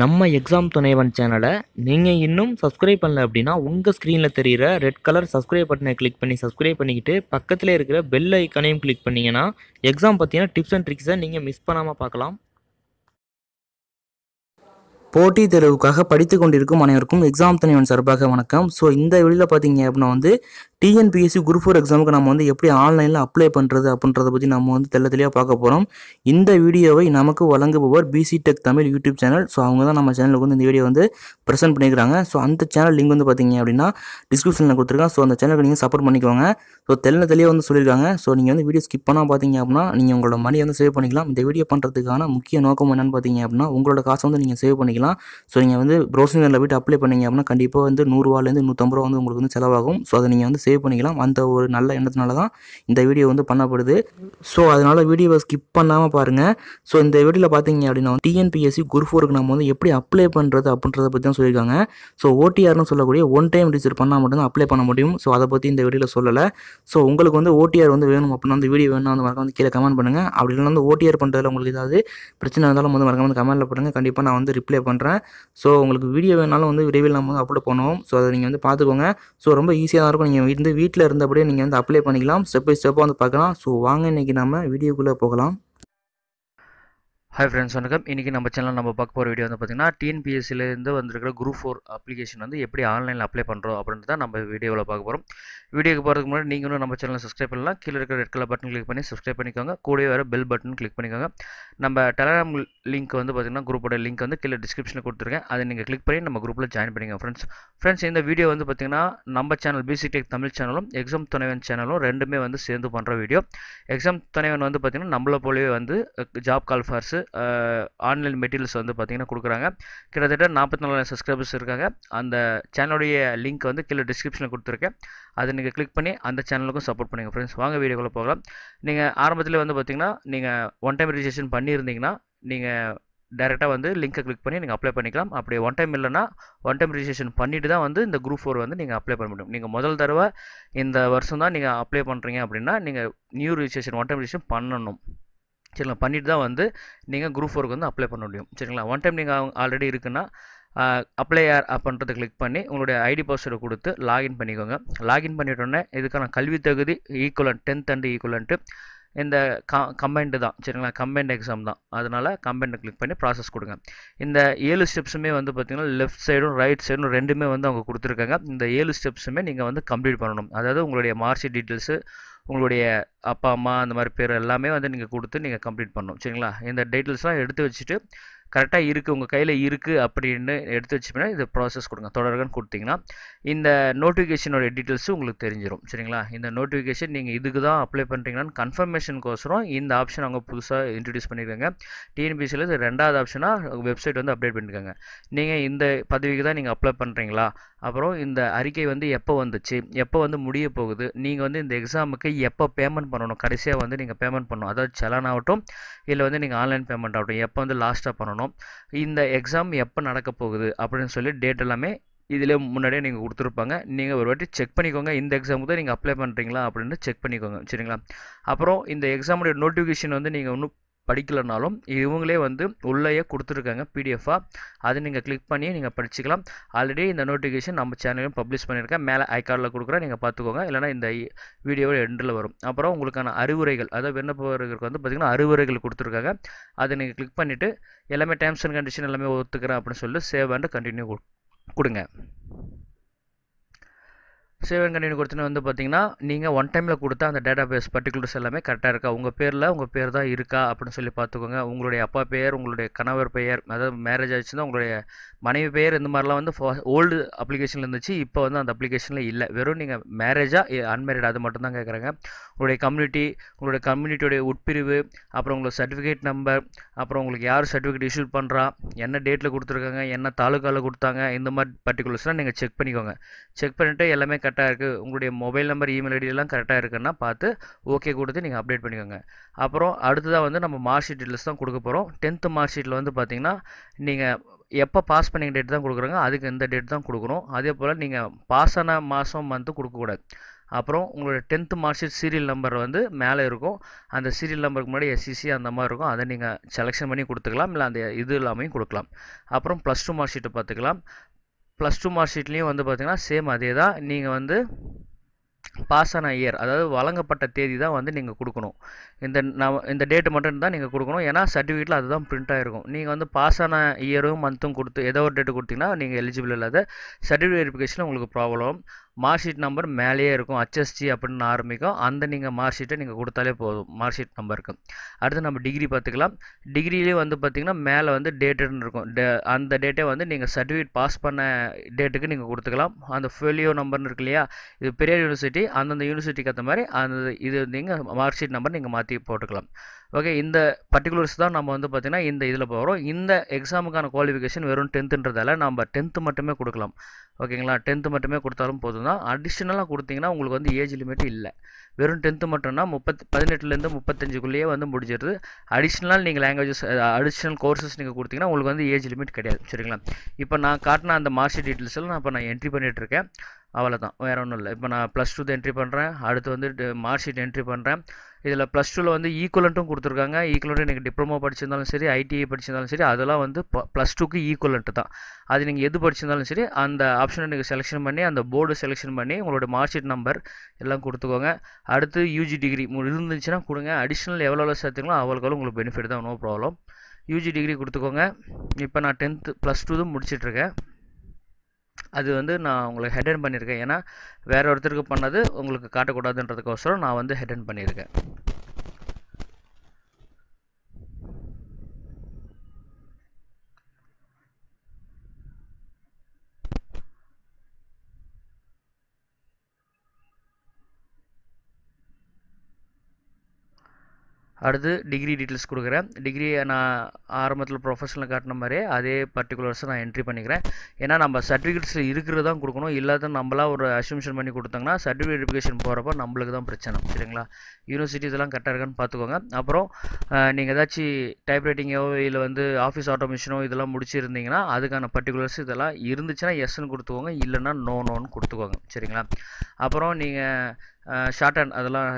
நம்ம எக்ஸாம் துணைவன் சேனலை நீங்கள் இன்னும் சப்ஸ்கிரைப் பண்ணல அப்படின்னா உங்கள் ஸ்க்ரீனில் தெரிகிற ரெட் கலர் சப்ஸ்கிரைப் பட்டனை கிளிக் பண்ணி சப்ஸ்கிரைப் பண்ணிக்கிட்டு பக்கத்தில் இருக்கிற பெல் ஐக்கனையும் கிளிக் பண்ணிங்கன்னா எக்ஸாம் பார்த்தீங்கன்னா டிப்ஸ் அண்ட் ட்ரிக்ஸை நீங்கள் மிஸ் பண்ணாமல் பார்க்கலாம் போட்டி தேர்வுக்காக படித்து கொண்டிருக்கும் அனைவருக்கும் எக்ஸாம் துணைவன் சார்பாக வணக்கம் ஸோ இந்த வெளியில் பார்த்தீங்க அப்படின்னா வந்து டிஎன்பிஎஸ்சி குரூப் ஃபோர் எக்ஸாமுக்கு நம்ம வந்து எப்படி ஆன்லைனில் அப்ளை பண்ணுறது அப்படின்றத பற்றி நம்ம வந்து தெல்ல தெளிவாக பார்க்க போகிறோம் இந்த வீடியோவை நமக்கு வழங்குபவர் PC tech Tamil YouTube channel so அவங்க தான் நம்ம சேனலுக்கு வந்து இந்த வீடியோ வந்து ப்ரெசென்ட் பண்ணிக்கிறாங்க ஸோ அந்த சேனல் லிங்க் வந்து பார்த்தீங்க அப்படின்னா டிஸ்கிரிப்ஷனில் கொடுத்துருக்கேன் ஸோ அந்த சேனலுக்கு நீங்கள் சப்போர்ட் பண்ணிக்கோங்க ஸோ தெல்ல தெளிவாக வந்து சொல்லியிருக்காங்க ஸோ நீங்கள் வந்து வீடியோ ஸ்கிப் பண்ணால் பார்த்தீங்க அப்படின்னா நீங்கள் உங்களோட மணி வந்து சேவ் பண்ணிக்கலாம் இந்த வீடியோ பண்ணுறதுக்கான முக்கிய நோக்கம் என்னென்னு பார்த்தீங்க அப்படின்னா உங்களோட காசை வந்து நீங்கள் சேவ் பண்ணிக்கலாம் ஸோ நீங்கள் வந்து ப்ரௌசிங் போய்ட்டு அப்ளை பண்ணிங்க அப்படின்னா கண்டிப்பாக வந்து நூறுரூவாலேருந்து நூற்றம்பது ரூபா வந்து உங்களுக்கு வந்து செலவாகும் ஸோ அதை நீங்கள் வந்து சேவ் பண்ணிக்கலாம் அந்த ஒரு நல்ல எண்ணத்தினால தான் இந்த வீடியோ வந்து பண்ணப்படுது ஸோ அதனால் வீடியோவை ஸ்கிப் பண்ணாமல் பாருங்கள் ஸோ இந்த வீடியோவில் பார்த்தீங்க அப்படின்னா டிஎன்பிஎஸ்சி குரூப் ஃபோருக்கு நம்ம வந்து எப்படி அப்ளை பண்ணுறது அப்படின்றத பற்றி தான் சொல்லியிருக்காங்க ஸோ ஓடிஆர்னு சொல்லக்கூடிய ஒன் டைம் ரிஜிஸ்டர் பண்ணால் மட்டும்தான் அப்ளை பண்ண முடியும் ஸோ அதை பற்றி இந்த வீடியோவில் சொல்லலை ஸோ உங்களுக்கு வந்து ஓடிஆர் வந்து வேணும் அப்படின்னா அந்த வீடியோ வேணும் வந்து மறக்காம வந்து கீழே கமெண்ட் பண்ணுங்கள் அப்படி இல்லைனா வந்து ஓடிஆர் பண்ணுறதுல உங்களுக்கு ஏதாவது பிரச்சனை இருந்தாலும் வந்து மறக்காம வந்து கமெண்ட்டில் பண்ணுங்கள் கண்டிப்பாக நான் வந்து ரிப்ளை பண்ணுறேன் ஸோ உங்களுக்கு வீடியோ வேணாலும் வந்து விரைவில் நம்ம வந்து அப்லோட் பண்ணுவோம் ஸோ அதை நீங்கள் வந்து பார்த்துக்கோங்க ஸோ ரொம்ப ஈஸியாக தான் இருக்கும் நீங்கள் வீட்டில் இருந்து வீட்டில் இருந்தபடியே நீங்கள் வந்து அப்ளை பண்ணிக்கலாம் ஸ்டெப் பை ஸ்டெப்பாக வந்து பார்க்கலாம் ஸோ வாங்க இன்றைக்கி நம்ம வீடியோக்குள்ளே போகலாம் ஹாய் ஃப்ரெண்ட்ஸ் வணக்கம் இன்றைக்கி நம்ம சேனல் நம்ம பார்க்க போகிற வீடியோ வந்து பார்த்திங்கன்னா டிஎன்பிஎஸ்சிலேருந்து வந்திருக்கிற குரூப் ஃபோர் அப்ளிகேஷன் வந்து எப்படி ஆன்லைனில் அப்ளை பண்ணுறோம் அப்படின்ட்டு தான் நம்ம வீடியோவில் பார்க்க போகிறோம் வீடியோக்கு போகிறதுக்கு முன்னாடி நீங்களும் நம்ம சேனலில் சப்ஸ்கிரைப் பண்ணலாம் கீழே இருக்கிற ரெட் கலர் பட்டன் கிளிக் பண்ணி சப்ஸ்கிரைப் பண்ணிக்கோங்க கூட வர பெல் பட்டன் கிளிக் பண்ணிக்கோங்க நம்ம டெலகிராம் லிங்க் வந்து பார்த்திங்கன்னா குரூப்போட லிங்க் வந்து கீழே டிஸ்கிரிப்ஷனில் கொடுத்துருக்கேன் அதை நீங்கள் கிளிக் பண்ணி நம்ம குரூப்பில் ஜாயின் பண்ணிக்கோங்க ஃப்ரெண்ட்ஸ் ஃப்ரெண்ட்ஸ் இந்த வீடியோ வந்து பார்த்திங்கன்னா நம்ம சேனல் பிசி டெக் தமிழ் சேனலும் எக்ஸாம் துணைவன் சேனலும் ரெண்டுமே வந்து சேர்ந்து பண்ணுற வீடியோ எக்ஸாம் துணைவன் வந்து பார்த்திங்கன்னா நம்மளை போலவே வந்து ஜாப் கால் கால்ஃபார்ஸு ஆன்லைன் மெட்டீரியல்ஸ் வந்து பார்த்தீங்கன்னா கொடுக்குறாங்க கிட்டத்தட்ட நாற்பத்தி நாலாயிரம் சப்ஸ்கிரைபர்ஸ் இருக்காங்க அந்த சேனலுடைய லிங்க் வந்து கீழே டிஸ்கிரிப்ஷனில் கொடுத்துருக்கேன் அதை நீங்கள் கிளிக் பண்ணி அந்த சேனலுக்கும் சப்போர்ட் பண்ணுங்கள் ஃப்ரெண்ட்ஸ் வாங்க வீடியோக்குள்ளே போகலாம் நீங்கள் ஆரம்பத்தில் வந்து பார்த்தீங்கன்னா நீங்கள் ஒன் டைம் ரிஜிஸ்ட்ரேஷன் பண்ணியிருந்தீங்கன்னா நீங்கள் டேரெக்டாக வந்து லிங்க்கை கிளிக் பண்ணி நீங்கள் அப்ளை பண்ணிக்கலாம் அப்படி ஒன் டைம் இல்லைனா ஒன் டைம் ரிஜிஸ்ட்ரேஷன் பண்ணிட்டு தான் வந்து இந்த குரூப் ஃபோர் வந்து நீங்கள் அப்ளை பண்ண முடியும் நீங்கள் முதல் தடவை இந்த வருஷம் தான் நீங்கள் அப்ளை பண்ணுறீங்க அப்படின்னா நீங்கள் new registration one time registration பண்ணணும் சரிங்களா பண்ணிவிட்டு தான் வந்து நீங்கள் குரூப் ஃபோருக்கு வந்து அப்ளை பண்ண முடியும் சரிங்களா ஒன் டைம் நீங்கள் ஆல்ரெடி இருக்குன்னா அப்ளை ஆர் அப்படின்றத கிளிக் பண்ணி உங்களுடைய ஐடி பாஸ்வேர்டு கொடுத்து லாகின் பண்ணிக்கோங்க லாகின் பண்ணிட்டோன்னே இதுக்கான கல்வி தகுதி ஈக்குவலன்ட் டென்த் அண்டு ஈக்குவலன்ட்டு இந்த க கம்பைண்டு தான் சரிங்களா கம்பைண்ட் எக்ஸாம் தான் அதனால் கம்பைண்டை கிளிக் பண்ணி ப்ராசஸ் கொடுங்க இந்த ஏழு ஸ்டெப்ஸுமே வந்து பார்த்திங்கன்னா லெஃப்ட் சைடும் ரைட் சைடும் ரெண்டுமே வந்து அவங்க கொடுத்துருக்காங்க இந்த ஏழு ஸ்டெப்ஸுமே நீங்கள் வந்து கம்ப்ளீட் பண்ணணும் அதாவது உங்களுடைய மார்க்ஷீட் டீட்டெயில்ஸு உங்களுடைய அப்பா அம்மா அந்த மாதிரி பேர் எல்லாமே வந்து நீங்கள் கொடுத்து நீங்கள் கம்ப்ளீட் பண்ணணும் சரிங்களா இந்த டீட்டெயில்ஸ்லாம் எடுத்து வச்சுட்டு கரெக்டாக இருக்குது உங்கள் கையில் இருக்குது அப்படின்னு எடுத்து வச்சுப்பீங்கன்னா இந்த ப்ராசஸ் கொடுங்க தொடர்கன்னு கொடுத்தீங்கன்னா இந்த நோட்டிஃபிகேஷனோட டீட்டெயில்ஸும் உங்களுக்கு தெரிஞ்சிடும் சரிங்களா இந்த நோட்டிஃபிகேஷன் நீங்கள் இதுக்கு தான் அப்ளை பண்ணுறீங்களான்னு கோசரம் இந்த ஆப்ஷன் அவங்க புதுசாக இன்ட்ரடியூஸ் பண்ணியிருக்காங்க டிஎன்பிசியில் இது ரெண்டாவது ஆப்ஷனாக வெப்சைட் வந்து அப்டேட் பண்ணியிருக்காங்க நீங்கள் இந்த பதவிக்கு தான் நீங்கள் அப்ளை பண்ணுறீங்களா அப்புறம் இந்த அறிக்கை வந்து எப்போ வந்துச்சு எப்போ வந்து முடிய போகுது நீங்கள் வந்து இந்த எக்ஸாமுக்கு எப்போ பேமெண்ட் பண்ணணும் கடைசியாக வந்து நீங்கள் பேமெண்ட் பண்ணணும் அதாவது செலன் ஆகட்டும் இல்லை வந்து நீங்கள் ஆன்லைன் பேமெண்ட் ஆகட்டும் எப்போ வந்து லாஸ்ட்டாக பண்ணணும் பண்ணணும் இந்த எக்ஸாம் எப்போ நடக்க போகுது அப்படின்னு சொல்லி டேட் எல்லாமே இதில் முன்னாடியே நீங்கள் கொடுத்துருப்பாங்க நீங்கள் ஒரு வாட்டி செக் பண்ணிக்கோங்க இந்த எக்ஸாமுக்கு தான் நீங்கள் அப்ளை பண்ணுறீங்களா அப்படின்னு செக் பண்ணிக்கோங்க சரிங்களா அப்புறம் இந்த எக்ஸாமுடைய நோட்டிஃபிகேஷன் வந்து நீங்கள் இன்னும் படிக்கலனாலும் இவங்களே வந்து உள்ளேயே கொடுத்துருக்காங்க பிடிஎஃபாக அதை நீங்கள் கிளிக் பண்ணி நீங்கள் படிச்சுக்கலாம் ஆல்ரெடி இந்த நோட்டிஃபிகேஷன் நம்ம சேனலையும் பப்ளிஷ் பண்ணியிருக்கேன் மேலே கார்டில் கொடுக்குறேன் நீங்கள் பார்த்துக்கோங்க இல்லைனா இந்த வீடியோவோட எண்டில் வரும் அப்புறம் உங்களுக்கான அறிவுரைகள் அதாவது விண்ணப்பவர்களுக்கு வந்து பார்த்திங்கன்னா அறிவுரைகள் கொடுத்துருக்காங்க அதை நீங்கள் கிளிக் பண்ணிவிட்டு எல்லாமே டேர்ம்ஸ் அண்ட் கண்டிஷன் எல்லாமே ஒத்துக்கிறேன் அப்படின்னு சொல்லி சேவ் அண்ட் கண்டினியூ கொடுங்க சேவிங் கண்டினியூ கொடுத்தனே வந்து பார்த்தீங்கன்னா நீங்கள் ஒன் டைமில் கொடுத்தா அந்த டேட்டா பேஸ் பர்டிகுலர்ஸ் எல்லாமே கரெக்டாக இருக்கா உங்கள் பேரில் உங்கள் பேர் தான் இருக்கா அப்படின்னு சொல்லி பார்த்துக்கோங்க உங்களுடைய அப்பா பெயர் உங்களுடைய கணவர் பெயர் அதாவது மேரேஜ் ஆச்சுன்னா உங்களுடைய மனைவி பெயர் இந்த மாதிரிலாம் வந்து ஓல்டு அப்ளிகேஷனில் இருந்துச்சு இப்போ வந்து அந்த அப்ளிகேஷனில் இல்லை வெறும் நீங்கள் மேரேஜாக அன்மேரிட் அது மட்டும் தான் கேட்குறாங்க உங்களுடைய கம்யூனிட்டி உங்களுடைய கம்யூனிட்டியுடைய உட்பிரிவு அப்புறம் உங்களுடைய சர்டிஃபிகேட் நம்பர் அப்புறம் உங்களுக்கு யார் சர்டிஃபிகேட் இஷ்யூ பண்ணுறா என்ன டேட்டில் கொடுத்துருக்காங்க என்ன தாலுக்காவில் கொடுத்தாங்க இந்த மாதிரி பர்டிகுலர்ஸ்லாம் நீங்கள் செக் பண்ணிக்கோங்க செக் பண்ணிவிட்டு எல்லாமே கரெக்டாக கரெக்டாக இருக்குது உங்களுடைய மொபைல் நம்பர் இமெயில் ஐடியெல்லாம் கரெக்டாக இருக்குன்னா பார்த்து ஓகே கொடுத்து நீங்கள் அப்டேட் பண்ணிக்கோங்க அப்புறம் அடுத்ததாக வந்து நம்ம மார்க் ஷீட் டீட்டெயில்ஸ் தான் கொடுக்க போகிறோம் டென்த்து மார்க் ஷீட்டில் வந்து பார்த்திங்கன்னா நீங்கள் எப்போ பாஸ் பண்ணிங்க டேட் தான் கொடுக்குறாங்க அதுக்கு இந்த டேட் தான் கொடுக்குறோம் அதே போல் நீங்கள் பாஸ் ஆன மாதம் மந்த்து கொடுக்கக்கூடாது அப்புறம் உங்களோட tenth mark sheet serial number வந்து மேலே இருக்கும் அந்த சீரியல் நம்பருக்கு முன்னாடி எஸ்சிசி அந்த மாதிரி இருக்கும் அதை நீங்கள் செலெக்ஷன் பண்ணி கொடுத்துக்கலாம் இல்லை அந்த இது இல்லாமையும் கொடுக்கலாம் அப்புறம் ப்ளஸ் டூ மார்க் ஷீட்டை பார்த்துக்கலாம் ப்ளஸ் டூ மார்க் ஷீட்லேயும் வந்து பார்த்தீங்கன்னா சேம் அதே தான் நீங்கள் வந்து பாஸ் ஆன இயர் அதாவது வழங்கப்பட்ட தேதி தான் வந்து நீங்கள் கொடுக்கணும் இந்த நவ இந்த டேட்டு மட்டும் தான் நீங்கள் கொடுக்கணும் ஏன்னா சர்டிஃபிகேட்டில் அதுதான் பிரிண்ட் ஆகிருக்கும் நீங்கள் வந்து பாஸ் ஆன இயரும் மந்த்தும் கொடுத்து ஏதோ ஒரு டேட்டு கொடுத்தீங்கன்னா நீங்கள் எலிஜிபிள் இல்லாத சர்டிஃபிகேட் வெரிஃபிகேஷன் உங்களுக்கு ப்ராப்ளம் மார்க் ஷீட் நம்பர் மேலேயே இருக்கும் ஹச்எஸ்டி அப்படின்னு ஆரம்பிக்கும் அந்த நீங்கள் மார்க் ஷீட்டை நீங்கள் கொடுத்தாலே போதும் மார்க் ஷீட் நம்பருக்கு அடுத்து நம்ம டிகிரி பார்த்துக்கலாம் டிகிரிலேயே வந்து பார்த்தீங்கன்னா மேலே வந்து டேட்டுன்னு இருக்கும் அந்த டேட்டே வந்து நீங்கள் சர்டிஃபிகேட் பாஸ் பண்ண டேட்டுக்கு நீங்கள் கொடுத்துக்கலாம் அந்த ஃபெலியோ நம்பர்னு இருக்கு இல்லையா இது பெரிய யூனிவர்சிட்டி அந்தந்த யூனிவர்சிட்டிக்கு ஏற்ற மாதிரி அந்த இது நீங்கள் மார்க் ஷீட் நம்பர் நீங்கள் மாற்றி மாற்றி போட்டுக்கலாம் ஓகே இந்த பர்டிகுலர்ஸ் தான் நம்ம வந்து பார்த்திங்கன்னா இந்த இதில் போகிறோம் இந்த எக்ஸாமுக்கான குவாலிஃபிகேஷன் வெறும் டென்த்துன்றதால நம்ம டென்த்து மட்டுமே கொடுக்கலாம் ஓகேங்களா டென்த்து மட்டுமே கொடுத்தாலும் போதும் தான் அடிஷ்னலாக கொடுத்தீங்கன்னா உங்களுக்கு வந்து ஏஜ் லிமிட் இல்லை வெறும் டென்த்து மட்டும்னா முப்பத்தி பதினெட்டுலேருந்து முப்பத்தஞ்சுக்குள்ளேயே வந்து முடிஞ்சிருது அடிஷ்னலாக நீங்கள் லாங்குவேஜஸ் அடிஷ்னல் கோர்சஸ் நீங்கள் கொடுத்தீங்கன்னா உங்களுக்கு வந்து ஏஜ் லிமிட் கிடையாது சரிங்களா இப்போ நான் காட்டின அந்த மார்க் ஷீட் டீட்டெயில்ஸில் நான் இப்போ நான் என்ட்ரி பண்ணிகிட்டு இருக்கேன் அவ்வளோதான் வேறு ஒன்றும் இல்லை இப்போ நான் ப்ளஸ் டூ என்ட்ரி பண்ணுறேன் அடுத்து வந்து மார்க் ஷீட் என்ட்ரி பண்ணுறேன் இதில் ப்ளஸ் டூவில் வந்து ஈக்குவலண்ட்டும் கொடுத்துருக்காங்க ஈக்குவலண்ட்டு நீங்கள் டிப்ளமோ படிச்சிருந்தாலும் சரி ஐடிஐ படிச்சிருந்தாலும் சரி அதெல்லாம் வந்து ப்ளஸ் டூக்கு ஈக்குவலண்ட்டு தான் அது நீங்கள் எது படிச்சிருந்தாலும் சரி அந்த ஆப்ஷனை நீங்கள் செலெக்ஷன் பண்ணி அந்த போர்டு செலெக்ஷன் பண்ணி உங்களோட மார்க் ஷீட் நம்பர் எல்லாம் கொடுத்துக்கோங்க அடுத்து யூஜி டிகிரி இருந்துச்சுன்னா கொடுங்க அடிஷ்னல் எவ்வளோ எவ்வளோ சேர்த்துங்களோ அவ்வளோக்கு உங்களுக்கு பெனிஃபிட் தான் நோ ப்ராப்ளம் யூஜி டிகிரி கொடுத்துக்கோங்க இப்போ நான் டென்த்து ப்ளஸ் டூ தான் முடிச்சிட்ருக்கேன் அது வந்து நான் உங்களுக்கு ஹெட்டன் பண்ணியிருக்கேன் ஏன்னா வேறு ஒருத்தருக்கு பண்ணது உங்களுக்கு காட்டக்கூடாதுன்றதுக்கோசரம் நான் வந்து ஹெட்டன் பண்ணியிருக்கேன் அடுத்து டிகிரி டீட்டெயில்ஸ் கொடுக்குறேன் டிகிரி நான் ஆரம்பத்தில் ப்ரொஃபஷனில் காட்டின மாதிரியே அதே பர்டிகுலர்ஸை நான் என்ட்ரி பண்ணிக்கிறேன் ஏன்னா நம்ம சர்டிஃபிகேட்ஸில் இருக்கிறது தான் கொடுக்கணும் இல்லாத நம்மளாக ஒரு அசம்ஷன் பண்ணி கொடுத்தாங்கன்னா சர்டிஃபிகேட் வெரிஃபிகேஷன் போகிறப்ப நம்மளுக்கு தான் பிரச்சனை சரிங்களா யூனிவர்சிட்டி இதெல்லாம் கரெக்டாக இருக்கான்னு பார்த்துக்கோங்க அப்புறம் நீங்கள் ஏதாச்சும் டைப்ரைட்டிங்கோ இல்லை வந்து ஆஃபீஸ் ஆட்டோமேஷனோ இதெல்லாம் முடிச்சிருந்தீங்கன்னா அதுக்கான பர்டிகுலர்ஸ் இதெல்லாம் இருந்துச்சுன்னா எஸ்ன்னு கொடுத்துக்கோங்க இல்லைன்னா நோ நோன்னு கொடுத்துக்கோங்க சரிங்களா அப்புறம் நீங்கள் ஷார்ட் அண்ட் அதெல்லாம்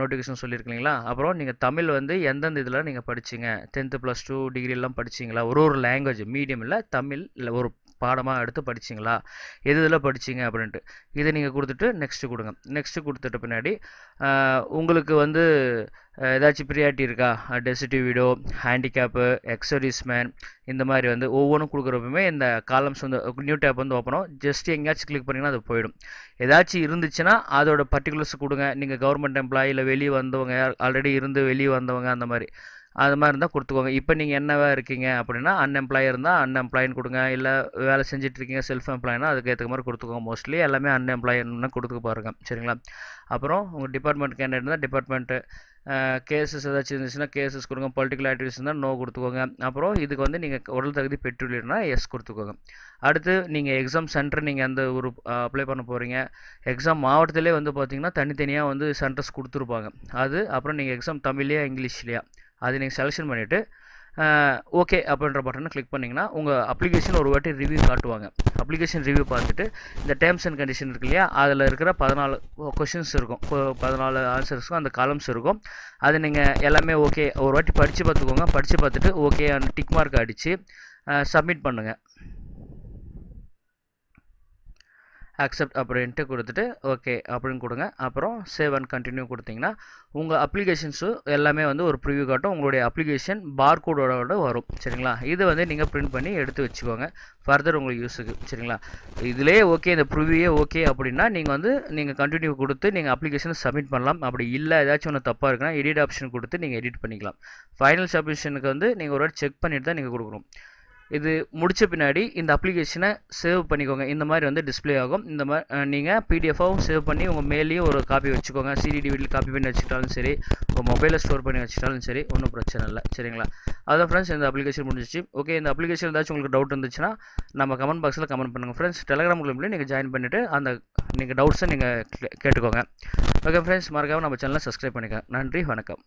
நோட்டிஃபிகேஷன் சொல்லியிருக்கீங்களா அப்புறம் நீங்கள் தமிழ் வந்து எந்தெந்த இதில் நீங்கள் படிச்சிங்க டென்த்து ப்ளஸ் டூ டிகிரிலாம் படிச்சிங்களா ஒரு ஒரு லாங்குவேஜ் மீடியம் இல்லை தமிழ் இல்லை ஒரு பாடமாக எடுத்து படிச்சிங்களா எது இதில் படிச்சிங்க அப்படின்ட்டு இதை நீங்கள் கொடுத்துட்டு நெக்ஸ்ட்டு கொடுங்க நெக்ஸ்ட்டு கொடுத்துட்டு பின்னாடி உங்களுக்கு வந்து ஏதாச்சும் ப்ரியாரிட்டி இருக்கா டெசிட்டிவ் வீடோ ஹேண்டிகேப்பு எக்ஸரிஸ் மேன் இந்த மாதிரி வந்து ஒவ்வொன்றும் கொடுக்குறப்பவுமே இந்த காலம்ஸ் வந்து நியூ டேப் வந்து ஓப்பனும் ஜஸ்ட் எங்கேயாச்சும் கிளிக் பண்ணிங்கன்னா அது போயிடும் ஏதாச்சும் இருந்துச்சுன்னா அதோட பர்டிகுலர்ஸ் கொடுங்க நீங்கள் கவர்மெண்ட் எம்ப்ளாயில் வெளியே வந்தவங்க ஆல்ரெடி இருந்து வெளியே வந்தவங்க அந்த மாதிரி அது மாதிரி இருந்தால் கொடுத்துக்கோங்க இப்போ நீங்கள் என்னவா இருக்கீங்க அப்படின்னா அன்எம்ப்ளாய் இருந்தால் அன்எம்ப்ளாயின்னு கொடுங்க இல்லை வேலை செஞ்சுட்டு இருக்கீங்க செல்ஃப் எம்ப்ளாய்னா அதுக்கு ஏற்ற மாதிரி கொடுத்துக்கோங்க மோஸ்ட்லி எல்லாமே அன்எம்ப்ளாயின்னு கொடுத்துக்க பாருங்கள் சரிங்களா அப்புறம் உங்கள் டிபார்ட்மெண்ட் என்ன இருந்தால் டிபார்ட்மெண்ட்டு கேசஸ் ஏதாச்சும் இருந்துச்சுன்னா கேசஸ் கொடுங்க பொலிட்டிக்கல் ஆக்டிவிட்டிஸ் இருந்தால் நோ கொடுத்துக்கோங்க அப்புறம் இதுக்கு வந்து நீங்கள் உடல் தகுதி பெற்றுள்ளீர்னா எஸ் கொடுத்துக்கோங்க அடுத்து நீங்கள் எக்ஸாம் சென்டர் நீங்கள் அந்த ஒரு அப்ளை பண்ண போகிறீங்க எக்ஸாம் மாவட்டத்திலே வந்து பார்த்தீங்கன்னா தனித்தனியாக வந்து சென்டர்ஸ் கொடுத்துருப்பாங்க அது அப்புறம் நீங்கள் எக்ஸாம் தமிழ்லையா இங்கிலீஷ்லையா அது நீங்கள் செலெக்ஷன் பண்ணிவிட்டு ஓகே அப்படின்ற பட்டனை கிளிக் பண்ணிங்கன்னா உங்கள் அப்ளிகேஷன் ஒரு வாட்டி ரிவ்யூ காட்டுவாங்க அப்ளிகேஷன் ரிவ்யூ பார்த்துட்டு இந்த டேர்ம்ஸ் அண்ட் கண்டிஷன் இருக்கு இல்லையா அதில் இருக்கிற பதினாலு கொஷின்ஸ் இருக்கும் பதினாலு ஆன்சர்ஸும் அந்த காலம்ஸ் இருக்கும் அது நீங்கள் எல்லாமே ஓகே ஒரு வாட்டி படித்து பார்த்துக்கோங்க படித்து பார்த்துட்டு ஓகே அந்த டிக் மார்க் அடித்து சப்மிட் பண்ணுங்கள் அக்செப்ட் அப்படின்ட்டு கொடுத்துட்டு ஓகே அப்படின்னு கொடுங்க அப்புறம் சேவ் அண்ட் கண்டினியூ கொடுத்தீங்கன்னா உங்கள் அப்ளிகேஷன்ஸு எல்லாமே வந்து ஒரு ப்ரிவியூ காட்டும் உங்களுடைய அப்ளிகேஷன் பார் கோடோட வரும் சரிங்களா இது வந்து நீங்கள் பிரிண்ட் பண்ணி எடுத்து வச்சுக்கோங்க ஃபர்தர் உங்களுக்கு யூஸுக்கு சரிங்களா இதுலேயே ஓகே இந்த ப்ரிவியூவே ஓகே அப்படின்னா நீங்கள் வந்து நீங்கள் கண்டினியூ கொடுத்து நீங்கள் அப்ளிகேஷன் சப்மிட் பண்ணலாம் அப்படி இல்லை ஏதாச்சும் ஒன்று தப்பாக இருக்குன்னா எடிட் ஆப்ஷன் கொடுத்து நீங்கள் எடிட் பண்ணிக்கலாம் ஃபைனல் சப்மிஷனுக்கு வந்து நீங்கள் ஒரு செக் பண்ணிட்டு தான் நீங்கள் கொடுக்கணும் இது முடித்த பின்னாடி இந்த அப்ளிகேஷனை சேவ் பண்ணிக்கோங்க இந்த மாதிரி வந்து டிஸ்பிளே ஆகும் இந்த மாதிரி நீங்கள் பிடிஎஃபாகவும் சேவ் பண்ணி உங்கள் மேலேயும் ஒரு காப்பி வச்சுக்கோங்க சிடிடிவிடில் காப்பி பண்ணி வச்சுட்டாலும் சரி உங்கள் மொபைலில் ஸ்டோர் பண்ணி வச்சுட்டாலும் சரி ஒன்றும் பிரச்சனை இல்லை சரிங்களா அதான் ஃப்ரெண்ட்ஸ் இந்த அப்ளிகேஷன் முடிஞ்சிச்சு ஓகே இந்த அப்ளிகேஷன் ஏதாச்சும் உங்களுக்கு டவுட் இருந்துச்சுன்னா நம்ம கமெண்ட் பாக்ஸில் கமெண்ட் பண்ணுங்கள் ஃப்ரெண்ட்ஸ் டெலகிராம் குழுப்லேயும் நீங்கள் ஜாயின் பண்ணிவிட்டு அந்த நீங்கள் டவுட்ஸை நீங்கள் கேட்டுக்கோங்க ஓகே ஃப்ரெண்ட்ஸ் மறக்காமல் நம்ம சேனலை சப்ஸ்கிரைப் பண்ணிக்கோங்க நன்றி வணக்கம்